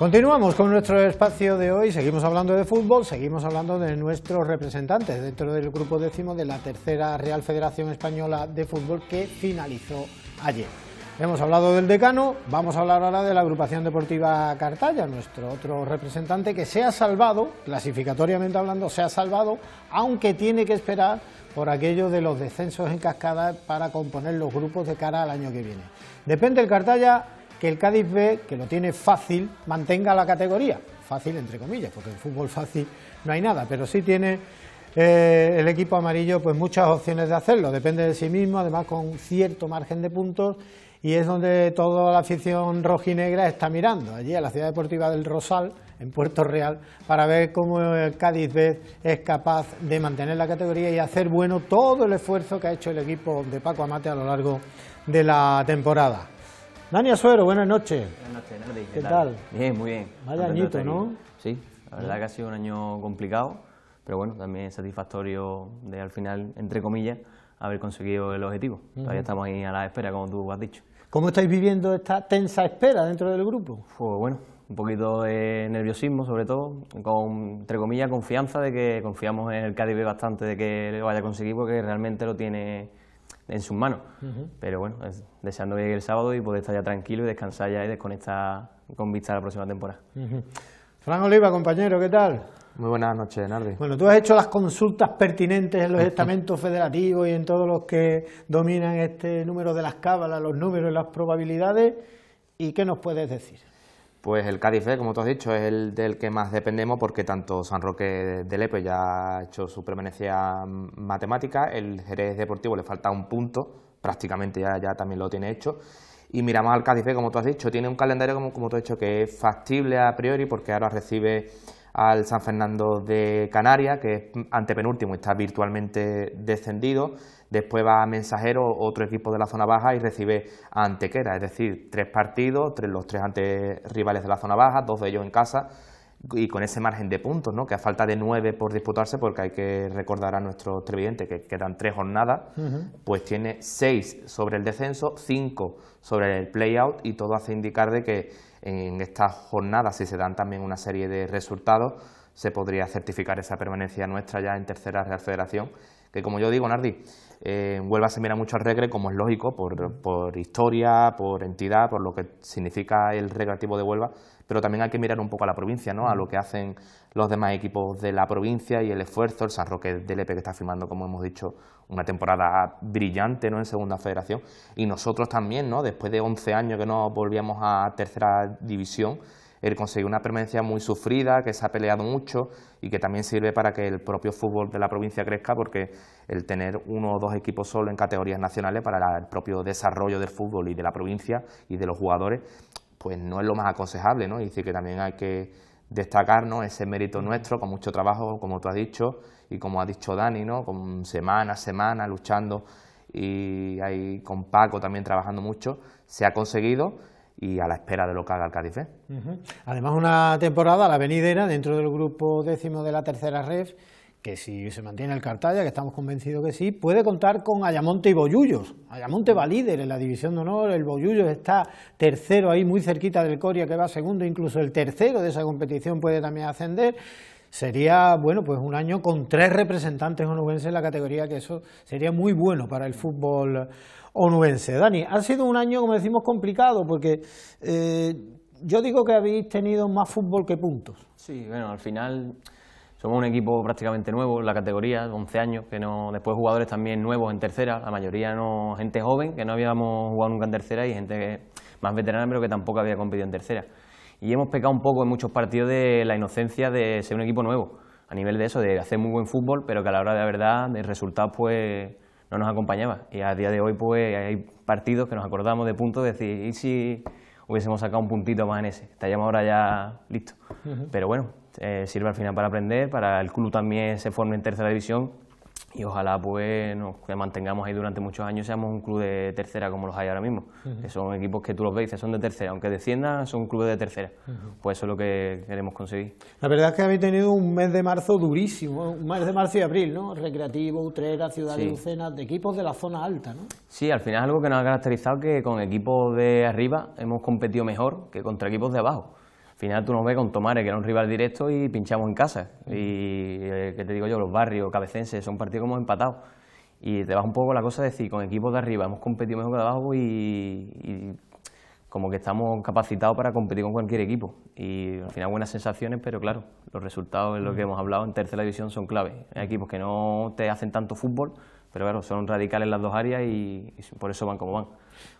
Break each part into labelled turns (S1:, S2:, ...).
S1: Continuamos con nuestro espacio de hoy, seguimos hablando de fútbol, seguimos hablando de nuestros representantes dentro del grupo décimo de la tercera Real Federación Española de Fútbol que finalizó ayer. Hemos hablado del decano, vamos a hablar ahora de la agrupación deportiva Cartalla, nuestro otro representante que se ha salvado, clasificatoriamente hablando, se ha salvado, aunque tiene que esperar por aquello de los descensos en cascada para componer los grupos de cara al año que viene. Depende el Cartaya que el Cádiz B, que lo tiene fácil, mantenga la categoría. Fácil entre comillas, porque en fútbol fácil no hay nada, pero sí tiene eh, el equipo amarillo pues muchas opciones de hacerlo, depende de sí mismo, además con cierto margen de puntos y es donde toda la afición rojinegra está mirando, allí a la ciudad deportiva del Rosal, en Puerto Real, para ver cómo el Cádiz B es capaz de mantener la categoría y hacer bueno todo el esfuerzo que ha hecho el equipo de Paco Amate a lo largo de la temporada. Nania Suero, buenas noches.
S2: Buenas noches, ¿Qué, tal? Bien, muy bien. Vaya añito, ¿no? Sí, la verdad que ha sido un año complicado, pero bueno, también satisfactorio de al final, entre comillas, haber conseguido el objetivo. Todavía estamos ahí a la espera, como tú has dicho.
S1: ¿Cómo estáis viviendo esta tensa espera dentro del grupo? Pues bueno,
S2: un poquito de nerviosismo sobre todo, con, entre comillas, confianza de que confiamos en el Cádiz bastante de que lo vaya a conseguir porque realmente lo tiene en sus manos. Pero bueno, deseando que llegue el sábado y poder estar ya tranquilo y descansar ya y desconectar con vista a la próxima
S3: temporada.
S1: Fran Oliva, compañero, ¿qué tal? Muy
S3: buenas noches, Nardi. Bueno,
S1: tú has hecho las consultas pertinentes en los estamentos federativos y en todos los que dominan este número de las cábalas, los números y las probabilidades. ¿Y qué nos puedes decir?
S3: Pues el Cádiz e, como tú has dicho, es el del que más dependemos porque tanto San Roque de Lepe ya ha hecho su permanencia matemática, el Jerez Deportivo le falta un punto, prácticamente ya, también lo tiene hecho. Y miramos al Cádiz e, como tú has dicho, tiene un calendario, como, como tú has dicho, que es factible a priori porque ahora recibe al San Fernando de Canarias, que es antepenúltimo, y está virtualmente descendido después va a Mensajero, otro equipo de la zona baja, y recibe Antequera, es decir, tres partidos, los tres ante rivales de la zona baja, dos de ellos en casa, y con ese margen de puntos, ¿no? que a falta de nueve por disputarse, porque hay que recordar a nuestro trevidente... que quedan tres jornadas, pues tiene seis sobre el descenso, cinco sobre el play-out, y todo hace indicar de que en estas jornadas, si se dan también una serie de resultados, se podría certificar esa permanencia nuestra ya en tercera la Federación, que como yo digo, Nardi, en eh, Huelva se mira mucho al regre, como es lógico, por, historia, por entidad, por lo que significa el recreativo de Huelva, pero también hay que mirar un poco a la provincia, ¿no? a lo que hacen los demás equipos de la provincia y el esfuerzo, el San Roque del Epe que está firmando, como hemos dicho, una temporada brillante ¿no? en Segunda Federación, y nosotros también, ¿no? después de 11 años que no volvíamos a Tercera División, el conseguir una permanencia muy sufrida, que se ha peleado mucho y que también sirve para que el propio fútbol de la provincia crezca, porque el tener uno o dos equipos solo en categorías nacionales para el propio desarrollo del fútbol y de la provincia y de los jugadores, pues no es lo más aconsejable, ¿no? Y decir que también hay que destacar ese mérito nuestro con mucho trabajo, como tú has dicho, y como ha dicho Dani, ¿no? con semana a semana luchando y ahí con Paco también trabajando mucho, se ha conseguido y a la espera de lo que haga el Cádiz. ¿eh?
S1: Además, una temporada, la venidera, dentro del grupo décimo de la tercera red, que si se mantiene el Cartaya, que estamos convencidos que sí, puede contar con Ayamonte y Boyullos. Ayamonte va líder en la división de honor, el Boyullos está tercero ahí, muy cerquita del Coria, que va segundo, incluso el tercero de esa competición puede también ascender sería, bueno, pues un año con tres representantes onubenses en la categoría, que eso sería muy bueno para el fútbol onubense. Dani, ha sido un año, como decimos, complicado, porque eh, yo digo que habéis tenido más fútbol que puntos. Sí, bueno, al final somos un equipo prácticamente nuevo en la
S2: categoría, 11 años, que no, después jugadores también nuevos en tercera, la mayoría no gente joven, que no habíamos jugado nunca en tercera y gente más veterana, pero que tampoco había competido en tercera y hemos pecado un poco en muchos partidos de la inocencia de ser un equipo nuevo, a nivel de eso, de hacer muy buen fútbol, pero que a la hora de la verdad, de resultados, pues no nos acompañaba. Y a día de hoy, pues hay partidos que nos acordamos de puntos, de decir, ¿y si hubiésemos sacado un puntito más en ese? Estaríamos ahora ya listo Pero bueno, eh, sirve al final para aprender, para el club también se forme en tercera división y ojalá pues nos mantengamos ahí durante muchos años seamos un club de tercera como los hay ahora mismo, que son equipos que tú los veis son de tercera, aunque desciendan son clubes de tercera, pues eso es lo que queremos conseguir.
S1: La verdad es que habéis tenido un mes de marzo durísimo, un mes de marzo y abril, ¿no? Recreativo, Utrera, Ciudad de Lucena, de equipos de la zona alta, ¿no?
S2: Sí, al final es algo que nos ha caracterizado que con equipos de arriba hemos competido mejor que contra equipos de abajo final tú nos ves con Tomares, que era un rival directo, y pinchamos en casa. Y, ¿qué eh, que te digo yo, los barrios, cabecenses, son partidos como empatados. Y te vas un poco la cosa de decir, con equipos de arriba hemos competido mejor que de abajo y, como que estamos capacitados para competir con cualquier equipo. Y al final buenas sensaciones, pero claro, los resultados en lo que hemos hablado en tercera división son clave. Hay equipos que no te hacen tanto fútbol, pero claro, son radicales en las dos áreas y, y por eso van como van.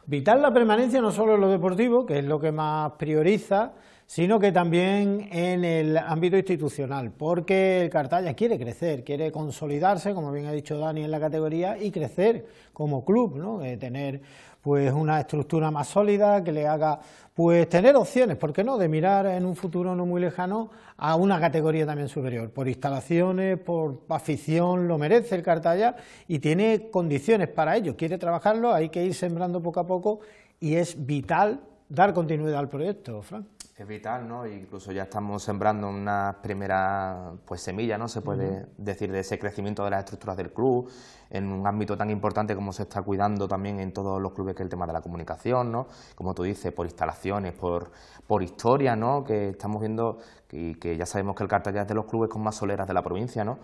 S1: Vital la permanencia no solo en lo deportivo, que es lo que más prioriza, sino que también en el ámbito institucional, porque el Cartalla quiere crecer, quiere consolidarse, como bien ha dicho Dani, en la categoría y crecer como club, ¿no? Eh, tener pues una estructura más sólida que le haga pues tener opciones, ¿por qué no?, de mirar en un futuro no muy lejano a una categoría también superior, por instalaciones, por afición, lo merece el Cartalla y tiene condiciones para ello, quiere trabajarlo, hay que ir sembrando poco a poco y es vital dar continuidad al proyecto, Fran
S3: es vital, ¿no? E incluso ya estamos sembrando una primera pues, semilla ¿no? Se puede decir, de ese crecimiento de las estructuras del club, en un ámbito tan importante como se está cuidando también en todos los clubes, que es el tema de la comunicación, ¿no? Como tú dices, por instalaciones, por, por historia, ¿no? Que estamos viendo y que, ya sabemos que el Cartagena es de los clubes con más soleras de la provincia, ¿no?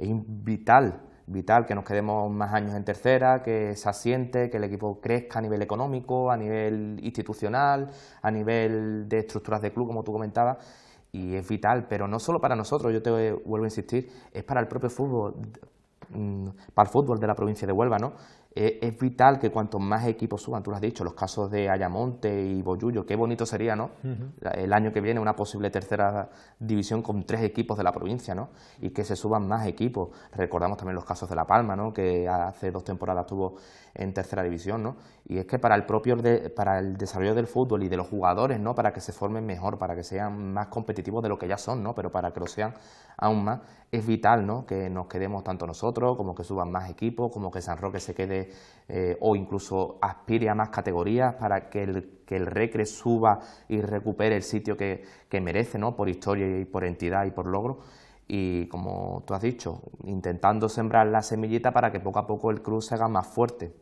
S3: Es vital vital que nos quedemos más años en tercera, que se asiente, que el equipo crezca a nivel económico, a nivel institucional, a nivel de estructuras de club, como tú comentabas. Y es vital, pero no solo para nosotros, yo te vuelvo a insistir, es para el propio fútbol, mm, para el fútbol de la provincia de Huelva, ¿no? es vital que cuanto más equipos suban, tú lo has dicho, los casos de Ayamonte y Boyullo, qué bonito sería, ¿no? El año que viene una posible tercera división con tres equipos de la provincia, ¿no? Y que se suban más equipos. Recordamos también los casos de La Palma, ¿no? Que hace dos temporadas tuvo en tercera división, ¿no? Y es que para el propio para el desarrollo del fútbol y de los jugadores, ¿no? Para que se formen mejor, para que sean más competitivos de lo que ya son, ¿no? Pero para que lo sean aún más, es vital, ¿no? Que nos quedemos tanto nosotros, como que suban más equipos, como que San Roque se quede eh, o incluso aspire a más categorías para que el, que el Recre suba y recupere el sitio que, merece, ¿no? Por historia y por entidad y por logro y como tú has dicho, intentando sembrar la semillita para que poco a poco el Cruz se haga más fuerte.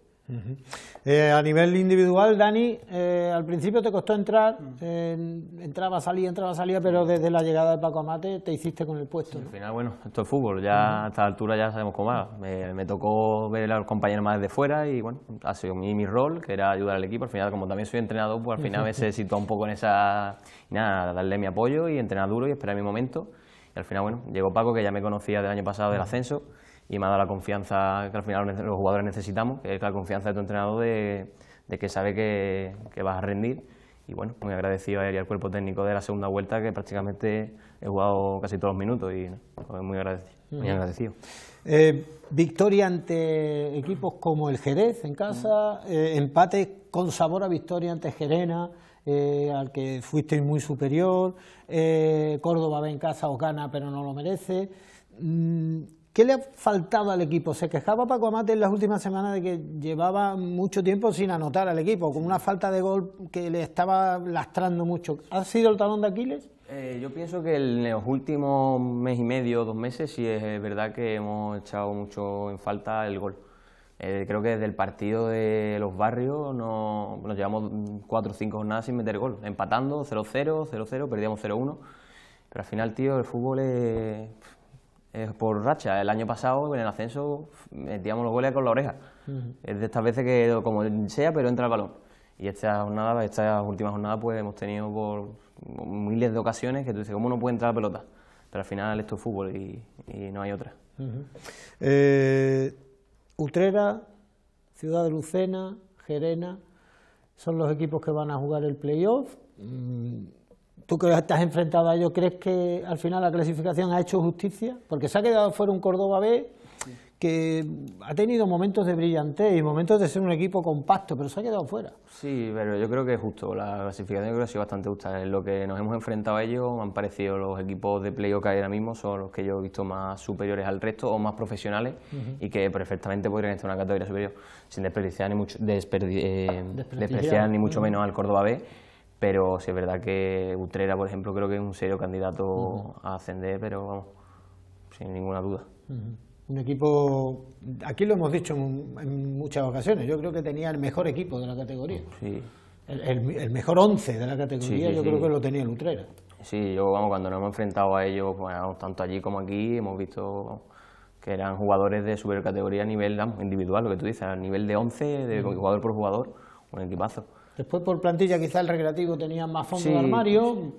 S1: Eh, a nivel individual, Dani, eh, al principio te costó entrar, mm. entraba, salía, entraba, salía, pero desde la llegada de Paco Amate te hiciste con el puesto. Al final, bueno,
S2: esto es fútbol, ya a esta altura ya sabemos cómo va. Eh, me, tocó ver a los compañeros más desde fuera y bueno, ha sido mi, mi, rol, que era ayudar al equipo. Al final, como también soy entrenador, pues al final me he un poco en esa. nada, darle mi apoyo y entrenar duro y esperar mi momento. Y al final, bueno, llegó Paco, que ya me conocía del año pasado del ascenso y me ha dado la confianza que al final los jugadores necesitamos, que es la confianza de tu entrenador de, que sabe que, vas a rendir. Y bueno, muy agradecido a él y al cuerpo técnico de la segunda vuelta, que prácticamente he jugado casi todos los minutos y pues, muy agradecido.
S1: Eh, victoria ante equipos como el Jerez en casa, eh, empate con sabor a victoria ante Gerena, eh, al que fuisteis muy superior, Córdoba va en casa, os gana pero no lo merece. Mm, ¿Qué le ha faltado al equipo? Se quejaba Paco Amate en las últimas semanas de que llevaba mucho tiempo sin anotar al equipo, con una falta de gol que le estaba lastrando mucho. ¿Ha sido el talón de Aquiles?
S2: Eh, yo pienso que en los últimos mes y medio, dos meses, sí es verdad que hemos echado mucho en falta el gol. Eh, creo que desde el partido de los barrios nos llevamos cuatro o cinco jornadas sin meter gol, empatando 0-0, 0-0, perdíamos 0-1. Pero al final, tío, el fútbol es por racha. El año pasado, en el ascenso, metíamos los goles con la oreja. Es de estas veces que, como sea, pero entra el balón. Y esta estas últimas jornadas, pues hemos tenido por miles de ocasiones que tú dices, ¿cómo no puede entrar la pelota? Pero al final esto es fútbol y, no hay otra.
S1: Eh, Utrera, Ciudad de Lucena, Gerena, son los equipos que van a jugar el playoff. Mm, tú que estás enfrentado a ello, ¿crees que al final la clasificación ha hecho justicia? Porque se ha quedado fuera un Córdoba B que ha tenido momentos de brillantez y momentos de ser un equipo compacto, pero se ha quedado fuera.
S2: Sí, pero yo creo que es justo. La clasificación creo que ha sido bastante justa. En lo que nos hemos enfrentado a ellos, han parecido los equipos de playoff que hay ahora mismo, son los que yo he visto más superiores al resto o más profesionales y que perfectamente podrían estar en una categoría superior, sin desperdiciar ni eh, despreciar ni mucho menos al Córdoba B pero si es verdad que Utrera, por ejemplo, creo que es un serio candidato a ascender, pero vamos, sin ninguna duda.
S1: Un equipo, aquí lo hemos dicho en, muchas ocasiones, yo creo que tenía el mejor equipo de la categoría. Sí. El, mejor once de la categoría yo creo que lo tenía el Utrera.
S2: Sí, yo vamos, cuando nos hemos enfrentado a ellos, pues, tanto allí como aquí, hemos visto que eran jugadores de supercategoría a nivel individual, lo que tú dices, a nivel de once, de jugador por jugador,
S1: un equipazo. Después por plantilla quizá el recreativo tenía más fondo de armario,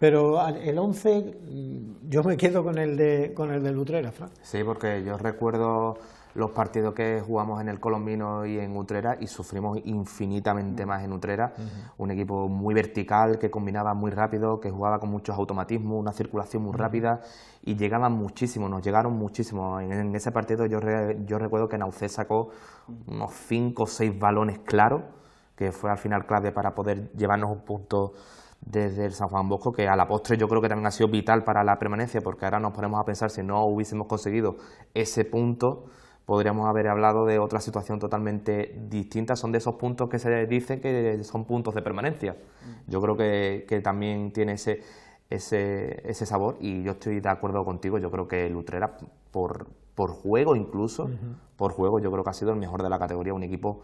S1: pero el 11 mm, yo me quedo con el de, con el de Lutrera, Fran. Sí, porque
S3: yo recuerdo los partidos que jugamos en el Colombino y en Utrera y sufrimos infinitamente más en Utrera. Un equipo muy vertical, que combinaba muy rápido, que jugaba con muchos automatismos, una circulación muy rápida y llegaban muchísimo, nos llegaron muchísimo. En, ese partido yo, yo recuerdo que Naucé sacó unos 5 o 6 balones claros que fue al final clave para poder llevarnos un punto desde el San Juan Bosco, que a la postre yo creo que también ha sido vital para la permanencia, porque ahora nos ponemos a pensar si no hubiésemos conseguido ese punto, podríamos haber hablado de otra situación totalmente distinta. Son de esos puntos que se dicen que son puntos de permanencia. Mm. Yo creo que, también tiene ese, ese, sabor y yo estoy de acuerdo contigo. Yo creo que Lutrera, por, por juego incluso, por juego, yo creo que ha sido el mejor de la categoría, un equipo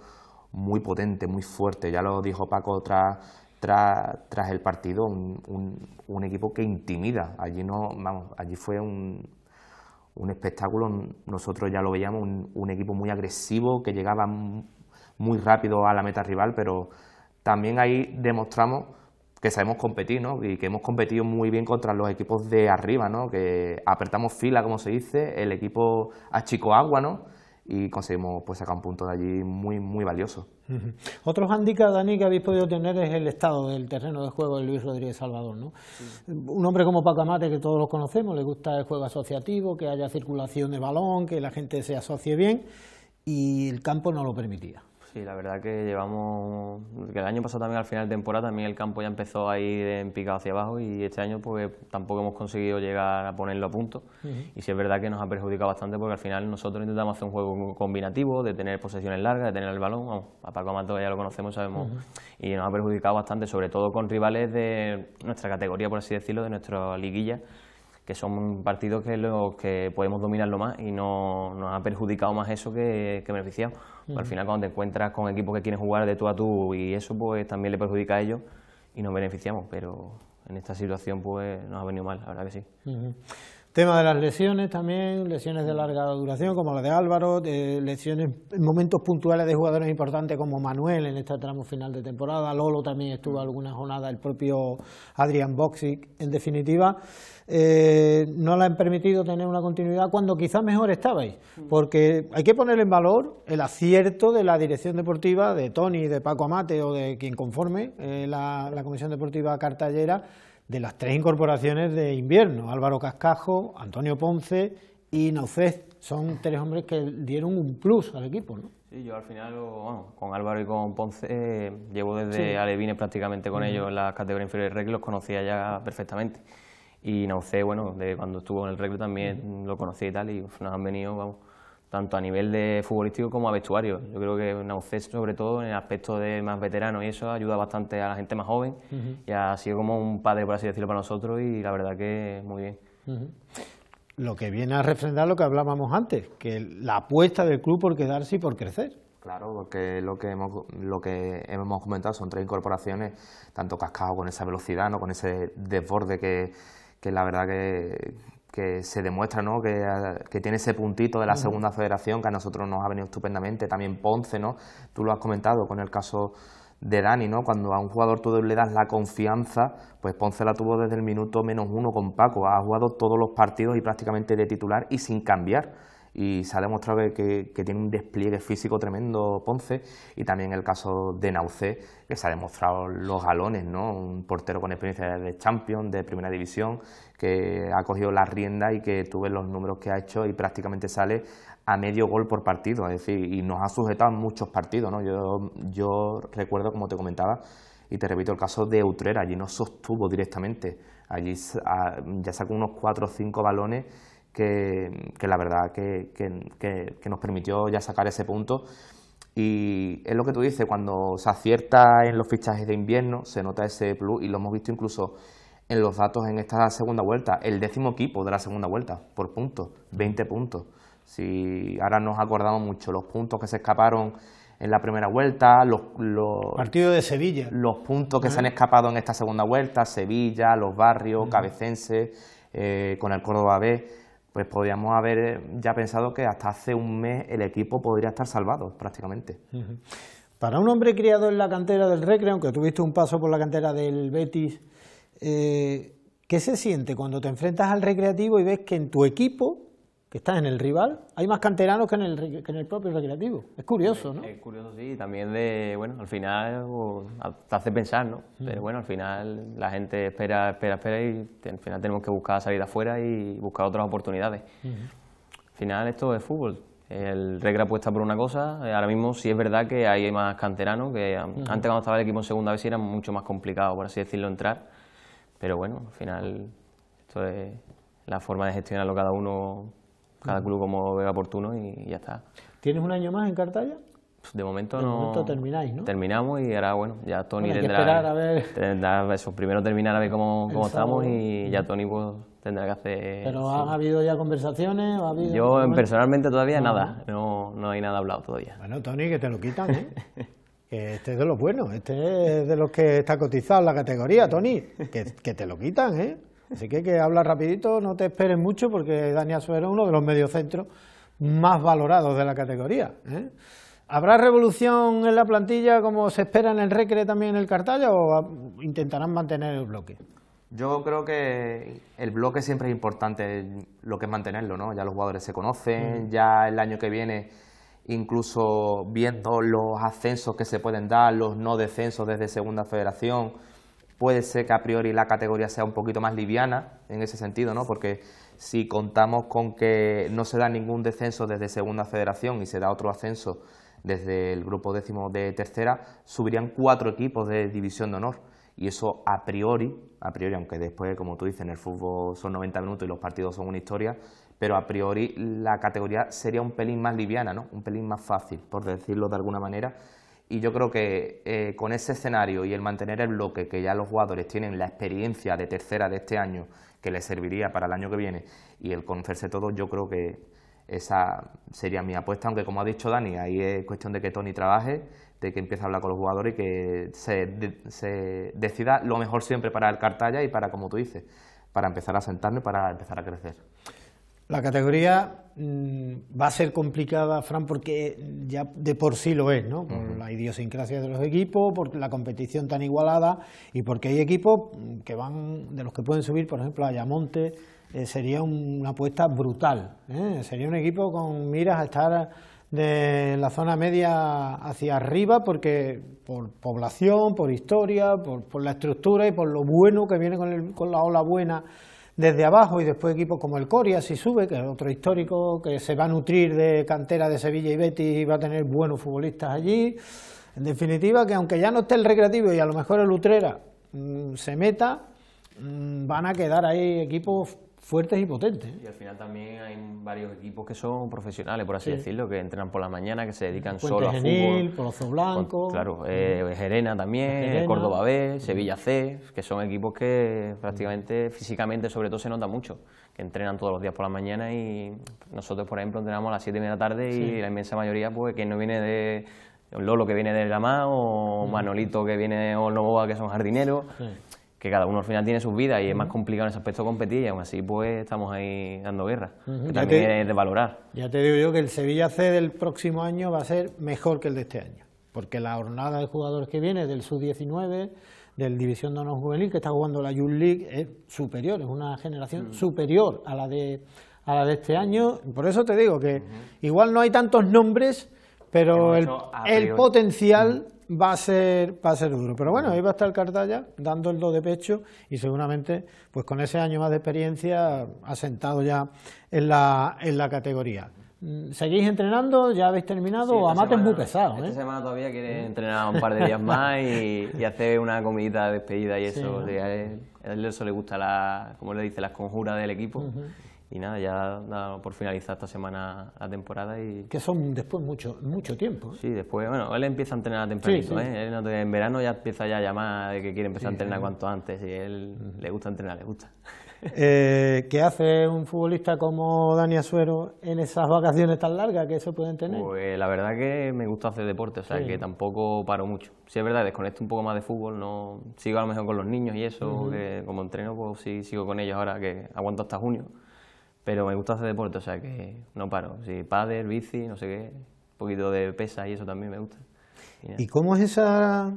S3: muy potente, muy fuerte. Ya lo dijo Paco tras, tras, el partido, un, equipo que intimida. Allí no, vamos, allí fue un, espectáculo. Nosotros ya lo veíamos, un, equipo muy agresivo que llegaba muy rápido a la meta rival, pero también ahí demostramos que sabemos competir, ¿no? Y que hemos competido muy bien contra los equipos de arriba, ¿no? Que apretamos fila, como se dice, el equipo achicó agua, ¿no? y conseguimos pues sacar un punto de allí muy muy valioso.
S1: Otro handicap, Dani, que habéis podido tener es el estado del terreno de juego de Luis Rodríguez Salvador, ¿no? Un hombre como Paco Pacamate, que todos los conocemos, le gusta el juego asociativo, que haya circulación de balón, que la gente se asocie bien, y el campo no lo permitía.
S2: Sí, la verdad que llevamos. Que el año pasado también, al final de temporada, también el campo ya empezó a ir en picado hacia abajo y este año, pues tampoco hemos conseguido llegar a ponerlo a punto. Y sí es verdad que nos ha perjudicado bastante porque al final nosotros intentamos hacer un juego combinativo, de tener posesiones largas, de tener el balón. Vamos, a Paco Amato ya lo conocemos, sabemos. Y nos ha perjudicado bastante, sobre todo con rivales de nuestra categoría, por así decirlo, de nuestra liguilla que son partidos que los que podemos dominarlo más y no, nos ha perjudicado más eso que beneficiado. Pues al final, cuando te encuentras con equipos que quieren jugar de tú a tú y eso, pues también le perjudica a ellos y nos beneficiamos, pero en esta situación, pues nos ha venido mal, la verdad que sí.
S1: Tema de las lesiones también, lesiones de larga duración como la de Álvaro, lesiones en momentos puntuales de jugadores importantes como Manuel en este tramo final de temporada, Lolo también estuvo alguna jornada, el propio Adrián Boxic, en definitiva, eh, no le han permitido tener una continuidad cuando quizás mejor estabais, mm. porque hay que poner en valor el acierto de la dirección deportiva, de Tony, de Paco Amate o de quien conforme eh, la, la Comisión Deportiva Cartallera, de las tres incorporaciones de invierno, Álvaro Cascajo, Antonio Ponce y Naucez. son tres hombres que dieron un plus al equipo, ¿no?
S2: Sí, yo al final, bueno, con Álvaro y con Ponce, eh, llevo desde Alevines prácticamente con ellos en la categoría inferiores de rec, los conocía ya perfectamente. Y Naucez, bueno, de cuando estuvo en el rec también lo conocí y tal, y nos han venido, vamos, tanto a nivel de futbolístico como a vestuario. Yo creo que Naucet, sobre todo en el aspecto de más veterano y eso, ayuda bastante a la gente más joven y ha sido como un padre, por así decirlo, para nosotros
S3: y la verdad que muy bien.
S1: Lo que viene a refrendar lo que hablábamos antes, que la apuesta del club por quedarse y por crecer.
S3: Claro, porque lo que hemos, lo que hemos comentado son tres incorporaciones, tanto cascado con esa velocidad, ¿no? con ese desborde que, que la verdad que, que se demuestra ¿no? Ah, que, tiene ese puntito de la segunda federación que a nosotros nos ha venido estupendamente. También Ponce, ¿no? tú lo has comentado con el caso de Dani, ¿no? cuando a un jugador tú le das la confianza, pues Ponce la tuvo desde el minuto menos uno con Paco, ha jugado todos los partidos y prácticamente de titular y sin cambiar y se ha demostrado que, tiene un despliegue físico tremendo Ponce y también el caso de Nauce, que se ha demostrado los galones, ¿no? un portero con experiencia de Champions, de Primera División, que ha cogido la rienda y que tú los números que ha hecho y prácticamente sale a medio gol por partido, es decir, y nos ha sujetado muchos partidos. ¿no? Yo, yo recuerdo, como te comentaba, y te repito el caso de Utrera, allí no sostuvo directamente, allí ah, ya sacó unos cuatro o cinco balones que, la verdad que, nos permitió ya sacar ese punto. Y es lo que tú dices, cuando se acierta en los fichajes de invierno, se nota ese plus y lo hemos visto incluso en los datos en esta segunda vuelta. El décimo equipo de la segunda vuelta, por puntos, 20 puntos. Si ahora nos acordamos mucho, los puntos que se escaparon en la primera vuelta, los, partidos de Sevilla, los puntos que se han ah. escapado en esta segunda vuelta, Sevilla, los barrios, mm. Cabecense, eh, con el Córdoba B pues podríamos haber eh, ya pensado que
S1: hasta hace un mes el equipo podría estar salvado prácticamente. Para un hombre criado en la cantera del recreo... aunque tuviste un paso por la cantera del Betis, eh, ¿qué se siente cuando te enfrentas al recreativo y ves que en tu equipo que estás en el rival, hay más canteranos que en el, que en el propio recreativo. Es curioso, ¿no? Es, curioso,
S2: sí, también de, bueno, al final te hace pensar, ¿no? Mm. Pero bueno, al final la gente espera, espera, espera y al final tenemos que buscar salida afuera y buscar otras oportunidades.
S1: Al
S2: final esto es fútbol. El regla apuesta por una cosa, eh, ahora mismo sí es verdad que hay más canteranos, que antes cuando estaba el equipo en segunda vez era mucho más complicado, por así decirlo, entrar, pero bueno, al final esto es la forma de gestionarlo cada uno cada club como vea oportuno y ya está. ¿Tienes un año más en Cartaya? Pues, de momento de no. Momento
S1: termináis, ¿no?
S2: Terminamos y ahora, bueno, ya Tony tendrá. a ver. eso, primero terminar a ver cómo, estamos y ya Tony pues, tendrá que hacer. ¿Pero ha
S1: habido ya conversaciones? Yo
S2: personalmente todavía nada, no, hay nada hablado todavía.
S1: Bueno, Tony, que te lo quitan, ¿eh? este es de los buenos, este es de los que está cotizado en la categoría, Tony. que te lo quitan, ¿eh? Así que que habla rapidito, no te esperes mucho porque Daniel Azuero es uno de los mediocentros más valorados de la categoría. ¿eh? ¿Habrá revolución en la plantilla como se espera en el Recre también en el Cartalla o intentarán mantener el bloque?
S3: Yo creo que el bloque siempre es importante, lo que es mantenerlo, ¿no? Ya los jugadores se conocen, mm. ya el año que viene, incluso viendo los ascensos que se pueden dar, los no descensos desde Segunda Federación, Puede ser que a priori la categoría sea un poquito más liviana en ese sentido, ¿no? Porque si contamos con que no se da ningún descenso desde segunda federación y se da otro ascenso desde el grupo décimo de tercera, subirían cuatro equipos de división de honor. Y eso a priori, a priori, aunque después, como tú dices, en el fútbol son 90 minutos y los partidos son una historia, pero a priori la categoría sería un pelín más liviana, ¿no? Un pelín más fácil, por decirlo de alguna manera, y yo creo que eh, con ese escenario y el mantener el bloque, que ya los jugadores tienen la experiencia de tercera de este año, que les serviría para el año que viene, y el conocerse todo, yo creo que esa sería mi apuesta, aunque como ha dicho Dani, ahí es cuestión de que Tony trabaje, de que empiece a hablar con los jugadores y que se, se decida lo mejor siempre para el cartaya y para, como tú dices, para empezar a sentarme y para empezar a crecer.
S1: La categoría mm, va a ser complicada, Fran, porque ya de por sí lo es, ¿no? Por la idiosincrasia de los equipos, por la competición tan igualada y porque hay equipos mm, que van, de los que pueden subir, por ejemplo, a Ayamonte, eh, sería una apuesta brutal. ¿eh? Sería un equipo con miras a estar de la zona media hacia arriba, porque por población, por historia, por, la estructura y por lo bueno que viene con la ola buena desde abajo y después equipos como el Coria, si sube, que es otro histórico, que se va a nutrir de cantera de Sevilla y Betis y va a tener buenos futbolistas allí. En definitiva, que aunque ya no esté el Recreativo y a lo mejor el Utrera mm, se meta, mm, van a quedar ahí equipos fuertes y potentes.
S2: Y al final también hay varios equipos que son profesionales, por así decirlo, que entrenan por la mañana, que se dedican solo a fútbol. Blanco. claro, eh, mm. Gerena también, Córdoba B, mm. Sevilla C, que son equipos que prácticamente mm. físicamente sobre todo se nota mucho, que entrenan todos los días por la mañana y nosotros, por ejemplo, entrenamos a las 7 de la tarde y la inmensa mayoría, pues, que no viene de Lolo que viene de la o Manolito que viene o Novoa que son jardineros que cada uno al final tiene sus vidas y es más complicado en ese aspecto competir y aún así pues estamos ahí dando guerra,
S1: que también de valorar. Ya te digo yo que el Sevilla C del próximo año va a ser mejor que el de este año, porque la jornada de jugadores que viene del Sub-19, del División de Honor Juvenil, que está jugando la Youth League, es superior, es una generación mm. superior a la, de, la de este año. Por eso te digo que igual no hay tantos nombres, pero el, el potencial mm va a ser, va a ser duro. Pero bueno, ahí va a estar el Cartaya dando el do de pecho y seguramente, pues con ese año más de experiencia, ha asentado ya en la, en la categoría. Mm, ¿Seguís entrenando? ¿Ya habéis terminado? o Amate muy pesado. Esta ¿eh? semana todavía quiere
S2: entrenar un par de días más y, y hacer una comidita de despedida y eso. a él, eso le gusta, la, como le dice, las conjuras del equipo y nada, ya por finalizar esta semana la temporada y...
S1: Que son después mucho mucho tiempo. ¿eh? Sí,
S2: después, bueno, él empieza a entrenar tempranito, sí, ¿eh? en verano ya empieza ya a llamar de que quiere empezar a entrenar cuanto antes y él le gusta entrenar, le gusta.
S1: Eh, ¿Qué hace un futbolista como Dani Azuero en esas vacaciones tan largas que se pueden tener?
S2: Pues la verdad que me gusta hacer deporte, o sea que tampoco paro mucho. Sí es verdad, desconecto un poco más de fútbol, no sigo a lo mejor con los niños y eso, como entreno pues sí sigo con ellos ahora que aguanto hasta junio. Pero me gusta hacer deporte, o sea que no paro. Sí, padre bici, no sé qué, un poquito de pesa y eso también me gusta. ¿Y,
S1: cómo es esa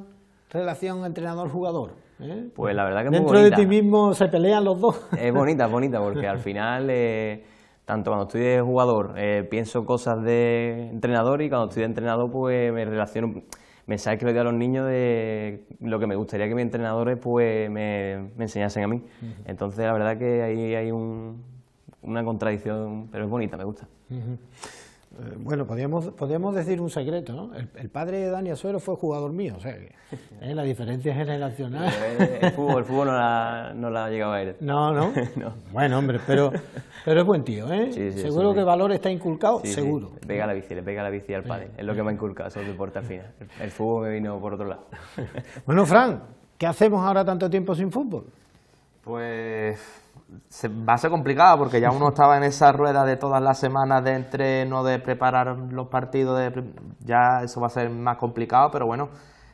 S1: relación entrenador-jugador? ¿Eh?
S2: Pues la verdad que Dentro muy bonita. de ti
S1: mismo se pelean los
S2: dos. Es bonita, es bonita, porque al final, eh, tanto cuando estoy de jugador, eh, pienso cosas de entrenador y cuando estoy de entrenador, pues me relaciono mensajes que le doy a los niños de lo que me gustaría que mis entrenadores pues me, enseñasen a mí. Entonces la verdad que ahí hay un, una contradicción, pero es bonita, me gusta.
S1: Eh, bueno, podríamos, decir un secreto, ¿no? El, padre de Dani Azuero fue jugador mío, o sea eh, la diferencia es generacional. Eh, el, fútbol, no la, ha llegado a él. No, no, Bueno, hombre, pero, pero es buen tío, ¿eh? seguro que valor está inculcado, seguro.
S2: Le pega la bici, le pega la bici al padre, es lo que me ha inculcado al final. El fútbol me vino por otro lado.
S1: bueno, Fran, ¿qué hacemos ahora tanto tiempo sin fútbol?
S3: Pues va a ser complicado porque ya uno estaba en esa rueda de todas las semanas de entreno, de preparar los partidos, ya eso va a ser más complicado, pero bueno,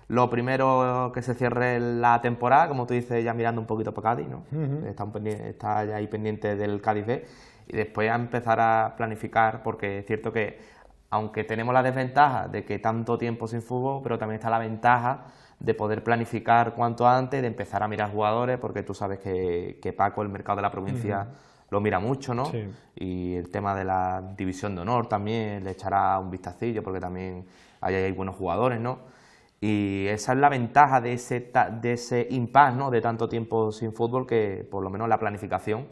S3: lo primero que se cierre la temporada, como tú dices, ya mirando un poquito para Cádiz, ¿no? está, está ya ahí pendiente del Cádiz B y después a empezar a planificar porque es cierto que aunque tenemos la desventaja de que tanto tiempo sin fútbol, pero también está la ventaja de poder planificar cuanto antes, de empezar a mirar jugadores, porque tú sabes que, Paco, el mercado de la provincia, lo mira mucho, ¿no? Y el tema de la división de honor también le echará un vistacillo, porque también hay buenos jugadores, ¿no? Y esa es la ventaja de ese, de ese impasse, ¿no? De tanto tiempo sin fútbol, que por lo menos la planificación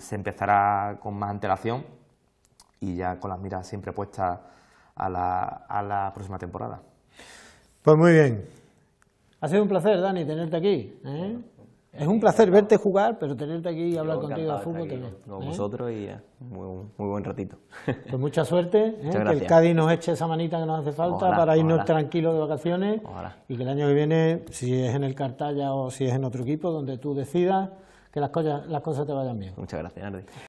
S3: se empezará con más antelación y ya con las miras siempre puestas a la, a la próxima temporada.
S1: Pues muy bien. Ha sido un placer, Dani, tenerte aquí. ¿eh? Es un placer verte jugar, pero tenerte aquí y hablar contigo de fútbol también. Con ¿eh? vosotros y eh, muy, muy, buen ratito. Pues mucha suerte, que el Cádiz nos eche esa manita que nos hace falta para irnos tranquilos de vacaciones y que el año que viene, si es en el Cartaya o si es en otro equipo, donde tú decidas, que las cosas, las cosas te vayan bien. Muchas gracias, Ardi.